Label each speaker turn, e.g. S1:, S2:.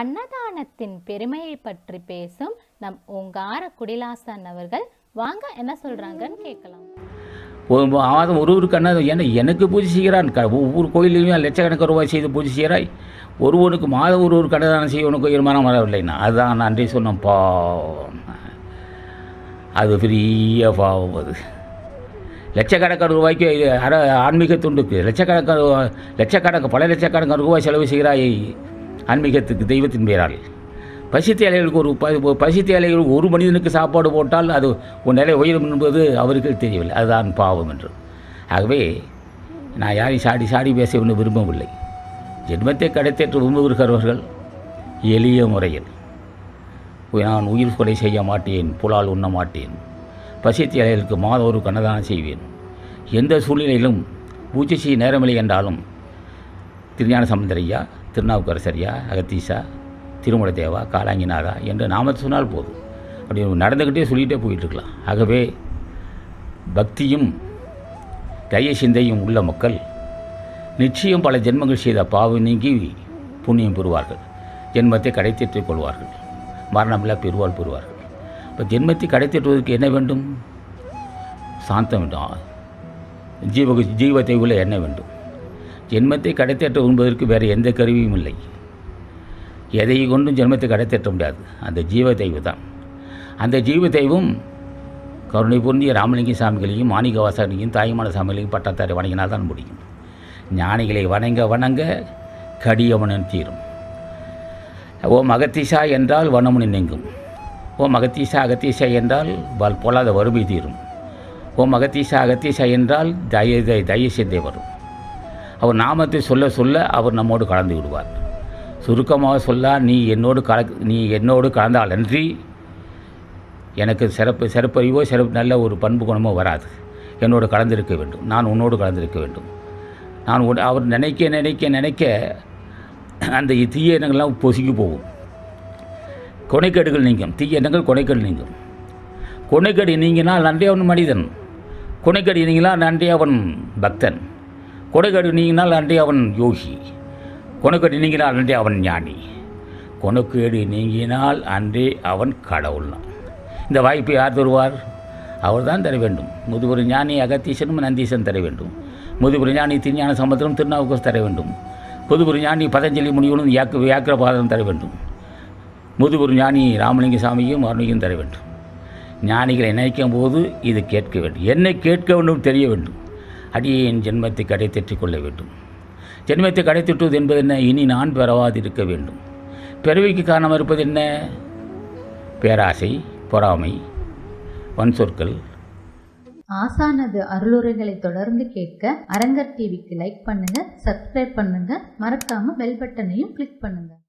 S1: அன்னதானத்தின் பெருமையை பற்றி பேசும் நம் ஓங்கார குடிலாசன் அவர்கள் வாங்க என்ன சொல்கிறாங்கன்னு கேட்கலாம் மாதம் ஒரு ஒரு கண்ணா என்ன எனக்கு பூஜை செய்கிறான் ஒவ்வொரு கோயிலையுமே லட்சக்கணக்கான ரூபாய் செய்து பூஜை செய்கிறாய் ஒருவனுக்கு மாதம் ஒரு ஒரு கண்ணதானம் உனக்கு வருமானம் வரவில்லைன்னா அதுதான் நன்றி அன்றே சொன்னோம் பா அது பெரிய பாவம் அது லட்சக்கணக்கான ரூபாய்க்கு அர ஆன்மீக துண்டுக்கு லட்சக்கணக்கான லட்சக்கணக்கு பல லட்சக்கணக்கான ரூபாய் செலவு செய்கிறாய் ஆன்மீகத்துக்கு தெய்வத்தின் பெயரால் பசித்தேழைகளுக்கு ஒரு ப பசித்தேழைகளுக்கு ஒரு மனிதனுக்கு சாப்பாடு போட்டால் அது ஒரு நிலை உயரும் என்பது அவருக்கு தெரியவில்லை அதுதான் பாவம் என்று ஆகவே நான் யாரையும் சாடி சாடி பேச ஒன்று விரும்பவில்லை ஜென்மத்தை கடைத்தேற்ற விரும்புகிறவர்கள் எளிய முறையில் நான் உயிர் கொலை செய்ய மாட்டேன் புலால் உண்ண மாட்டேன் பசித்தேழைகளுக்கு மாதம் ஒரு கண்ணதானம் செய்வேன் எந்த சூழ்நிலையிலும் பூச்சி செய்ய நேரமில்லை என்றாலும் திருஞான சம்பந்தரையா திருநாவுக்கரசரியா அகத்தீஷா திருமலை தேவா காலாங்கிநாதா என்று நாமத்தை சொன்னால் போதும் அப்படி நடந்துக்கிட்டே சொல்லிகிட்டே போயிட்டுருக்கலாம் ஆகவே பக்தியும் தய சிந்தையும் உள்ள மக்கள் நிச்சயம் பல ஜென்மங்கள் செய்த பாவம் நீங்கி புண்ணியம் பெறுவார்கள் ஜென்மத்தை கடைத்தேற்றிக் கொள்வார்கள் மரணமில்லா பெருவாள் பெறுவார்கள் இப்போ ஜென்மத்தை கடைத்தேற்றுவதற்கு என்ன வேண்டும் சாந்தம் வேண்டும் ஜீவ ஜீவத்தை உள்ள என்ன வேண்டும் ஜென்மத்தை கடைத்தேற்ற உண்பதற்கு வேறு எந்த கருவியும் இல்லை எதை கொண்டும் ஜென்மத்தை கடைத்தேற்ற முடியாது அந்த ஜீவ தெய்வ தான் அந்த ஜீவ தெய்வம் கருணை பொருந்திய ராமலிங்க சாமிகளையும் மாணிக வாசனையும் தாயுமான சாமிகளையும் பட்டத்தாரை வணங்கினால் தான் முடியும் ஞானிகளை வணங்க வணங்க கடியவனன் தீரும் ஓ மகத்தீசா என்றால் வனமுனி நெங்கும் ஓ மகத்தீசா அகத்தீசா என்றால் பொல்லாத வறுமை தீரும் ஓ மகத்தீசா அகத்தீசா என்றால் தய தய சிந்தை வரும் அவர் நாமத்தை சொல்ல சொல்ல அவர் நம்மோடு கலந்து விடுவார் சுருக்கமாக சொல்ல நீ என்னோடு கல நீ என்னோடு கலந்தால் அன்றி எனக்கு சிறப்பு சிறப்பறிவோ சிறப்பு நல்ல ஒரு பண்பு குணமோ வராது என்னோடு கலந்திருக்க வேண்டும் நான் உன்னோடு கலந்திருக்க வேண்டும் நான் அவர் நினைக்க நினைக்க நினைக்க அந்த தீய எண்ணங்கள்லாம் பொசுக்கி போகும் கொனைக்கேடுகள் நீங்கும் தீய எண்ணங்கள் கொனைக்கடு நீங்கும் கொனைக்கடு நீங்கினால் நன்றியவன் மனிதன் கொனைக்கடு நீங்கினால் நன்றியவன் அவன் பக்தன் கொடைக்காடு நீங்கினால் அன்றே அவன் யோகி கொணக்கேடு நீங்கினால் அன்றே அவன் ஞானி கொணக்கேடு நீங்கினால் அன்றே அவன் கடவுள்னான் இந்த வாய்ப்பை யார் தருவார் அவர் தான் தர வேண்டும் முதுபெரு ஞானி அகத்தீசனும் நந்தீசன் தர வேண்டும் முதுபெரு ஞானி திருஞான சமுத்திரம் திருநாவுக்கர் தர வேண்டும் புதுபெரு ஞானி பதஞ்சலி முனிவனும் யாக்க வியாக்கிரபாதம் தர வேண்டும் முதுபெரு ஞானி ராமலிங்க சாமியும் அருணையும் தர வேண்டும் ஞானிகளை நினைக்கும் போது இது கேட்க வேண்டும் என்ன கேட்க வேண்டும் தெரிய வேண்டும் என் ஜென்மத்தை கடை தெற்றி கொள்ள வேண்டும் ஜென்மத்தை கடை திட்டுவது என்பது என்ன இனி நான் பெறவாதிருக்க வேண்டும் பிறவிக்கு காரணம் இருப்பது என்ன பேராசை பொறாமை வன் சொற்கள் ஆசானது அருளுரைகளை தொடர்ந்து கேட்க அரங்கர் டிவிக்கு லைக் பண்ணுங்க சப்ஸ்கிரைப் பண்ணுங்க மறக்காம பெல் பட்டனையும் கிளிக் பண்ணுங்க